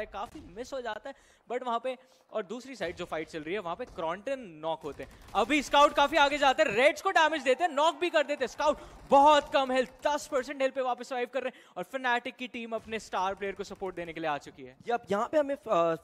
है काफ़ी मिस हो जाता है बट वहां पे और दूसरी साइड जो फाइट चल रही है वहां पे क्रॉन्टन नॉक होते हैं अभी स्काउट काफ़ी आगे जाते हैं रेड्स को डैमेज देते हैं नॉक भी कर देते हैं स्काउट बहुत कम हेल्थ दस परसेंट हेल्थ पे वापस सर्वाइव कर रहे हैं और फिनेटिक की टीम अपने स्टार प्लेयर को सपोर्ट देने के लिए आ चुकी है यप यहाँ पे हमें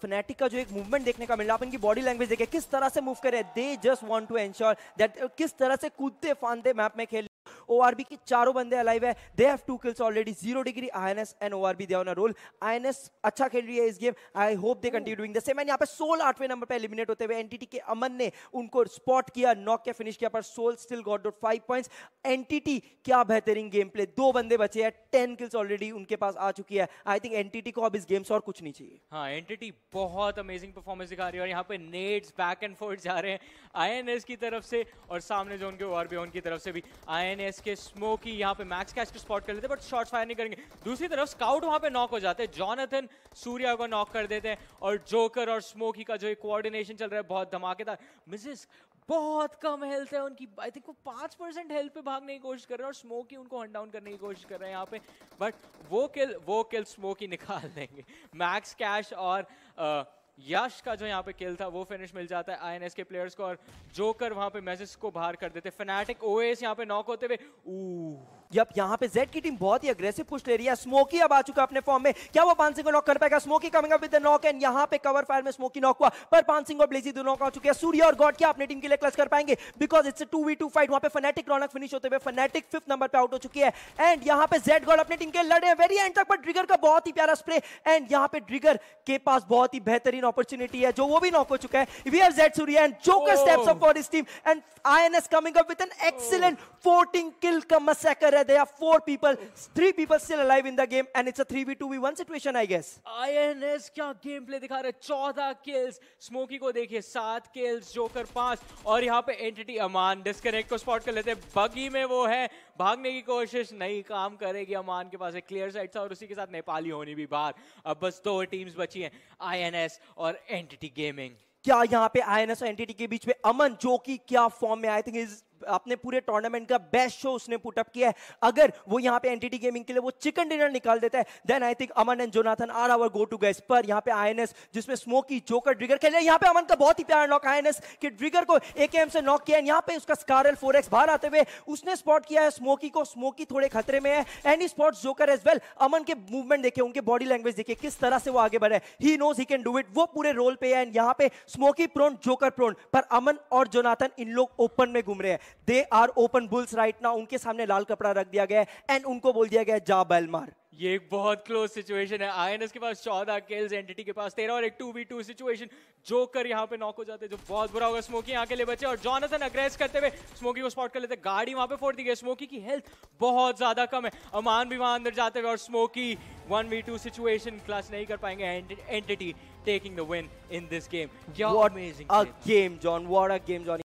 फिनेटिक का जो एक मूवमेंट देखने का मिल रहा है इनकी बॉडी लैंग्वेज देखे किस तरह से मूव करे they just want to ensure that किस तरह से कूदते फानते मैप में खेल ORB की चारों बंदे अलाइव है they have two kills already zero degree INS and ORB they on a roll INS अच्छा खेल रही है इस game I hope they continue doing the same and यहां पे सोल आठवें नंबर पे एलिमिनेट होते हुए एनटीटी के अमन ने उनको स्पॉट किया नॉक के फिनिश किया पर Soul still got dot five points Entity क्या बेहतरीन गेम प्ले दो बंदे बचे हैं टेन किल्स ऑलरेडी उनके पास आ चुकी है आई थिंक एनटीटी को अब इस गेम से और कुछ नहीं चाहिए हाँ एनटीटी बहुत अमेजिंग परफॉर्मेंस दिखा रही है और यहाँ पे नेट्स बैक एंड फोर्थ जा रहे हैं आईएनएस की तरफ से और सामने जो उनके ओआरबी उनकी तरफ से भी आईएनएस एसके स्मोकी यहाँ पे मैक्स कैश को स्पॉट कर लेते हैं बट शॉर्ट फायर नहीं करेंगे दूसरी तरफ स्काउट वहाँ पे नॉक हो जाते हैं जॉनथन सूर्या को नॉक कर देते हैं और जोकर और स्मोकी का जो कोऑर्डिनेशन चल रहा है बहुत धमाकेदार मिसेस बहुत कम हेल्थ है उनकी आई थिंक वो पांच परसेंट हेल्थ पे भागने की कोशिश कर रहे हैं और स्मोकी उनको हंड डाउन करने की कोशिश कर रहे हैं यहाँ पे बट वो किल वो किल स्मोकी निकाल देंगे मैक्स कैश और uh, याश का जो यहाँ पे किल था वो फिनिश मिल जाता है आईएनएस के प्लेयर्स को और जोकर वहां पे मैसेज को बाहर कर देते फनाटिक ओएस यहाँ पे नॉक होते हुए यप यहाँ पे जेड की टीम बहुत ही अग्रेसिव पुश ले रही है स्मोकी अब आ चुका अपने फॉर्म में क्या वो पान सिंह को नॉक कर पाएगा Smoky coming up with the knock and यहाँ पे कवर फायर में स्मोकी नॉक हुआ पर पान सिंह और ब्लेजी दोनों का चुके हैं सूर्य और गॉड क्या अपने टीम के लिए क्लच कर पाएंगे because it's two v two fight वहां पे फनेटिक रौनक फिनिश होते हुए फनेटिक फिफ्थ नंबर पर आउट हो चुकी है एंड यहाँ पे जेड गॉड अपनी टीम के लड़े वेरी एंड तक पर ड्रिगर का बहुत ही प्यारा स्प्रे एंड यहाँ पे ड्रिगर के पास बहुत ही बेहतरीन अपॉर्चुनिटी है जो वो भी नॉक हो चुका है we have Z Surya and Joker steps up for this team and I N S coming up with an excellent 14 kill ka massacre hai. There are four people, three people still alive in the game, and it's a 3v2v1 situation, I guess. INS क्या gameplay दिखा रहे 14 kills. Smoky को देखिए सात kills, joker पांच और यहाँ पे एंटिटी अमान डिस्कनेक्ट को स्पॉट कर लेते हैं बगी में वो है भागने की कोशिश नहीं काम करेगी अमान के पास एक क्लियर साइड था और उसी के साथ नेपाली होनी भी बाहर अब बस दो टीम्स बची हैं आईएनएस और एंटिटी गेमिंग क्या यहाँ पे आईएनएस और एनटीटी के बीच में अमन जो कि क्या फॉर्म में आई थिंक इज अपने पूरे टूर्नामेंट का बेस्ट शो उसने पुटअप किया है अगर वो यहाँ पे एनटीटी गेमिंग के लिए वो चिकन डिनर निकाल देता है then I think Aman and Jonathan are our go to guys पर यहाँ पे आईएनएस जिसमें स्मोकी जोकर ड्रिगर खेल यहाँ पे अमन का बहुत ही प्यारा नॉक आईएनएस के ड्रिगर को एकेएम से नॉक किया यहाँ पे उसका स्कारल फोर बाहर आते हुए उसने स्पॉट किया है स्मोकी को स्मोकी थोड़े खतरे में है any spot Joker as well Aman के मूवमेंट देखे उनके बॉडी लैंग्वेज देखे किस तरह से वो आगे बढ़े he knows he can do it वो पूरे रोल पे है एंड यहाँ पे स्मोकी प्रोन जोकर प्रोन पर अमन और जोनाथन इन लोग ओपन में घूम रहे हैं they are open bulls right ना उनके सामने लाल कपड़ा रख दिया गया है एंड उनको बोल दिया गया जा बैल मार ये एक बहुत क्लोज सिचुएशन है आईएनएस के पास चौदह किल्स एंटिटी के पास तेरह और एक two B two situation joker यहाँ पे नॉक हो जाते जो बहुत बुरा होगा स्मोकी यहाँ के लिए बचे और जॉनसन अग्रेस करते हुए स्मोकी को स्पॉट कर लेते गाड़ी वहां पे फोड़ दी गई स्मोकी की हेल्थ बहुत ज्यादा कम है अमान भी वहां अंदर जाते हुए और smoky one v two situation class नहीं कर पाएंगे Entity taking the win in this game amazing game John what a game John